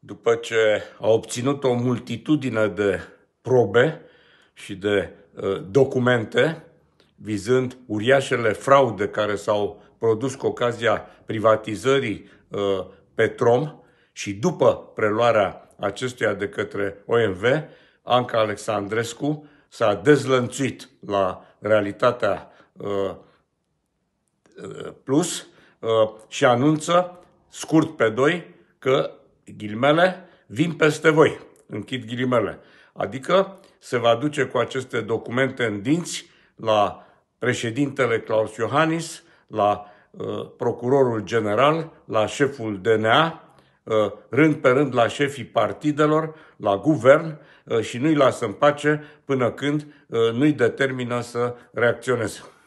după ce a obținut o multitudine de probe și de uh, documente vizând uriașele fraude care s-au produs cu ocazia privatizării uh, Petrom și după preluarea acestuia de către OMV, Anca Alexandrescu s-a dezlănțuit la realitatea uh, plus și anunță, scurt pe doi, că ghilimele, vin peste voi, închid ghilimele. Adică se va duce cu aceste documente în dinți la președintele Claus Iohannis, la uh, procurorul general, la șeful DNA, uh, rând pe rând la șefii partidelor, la guvern uh, și nu-i lasă în pace până când uh, nu-i determină să reacționeze.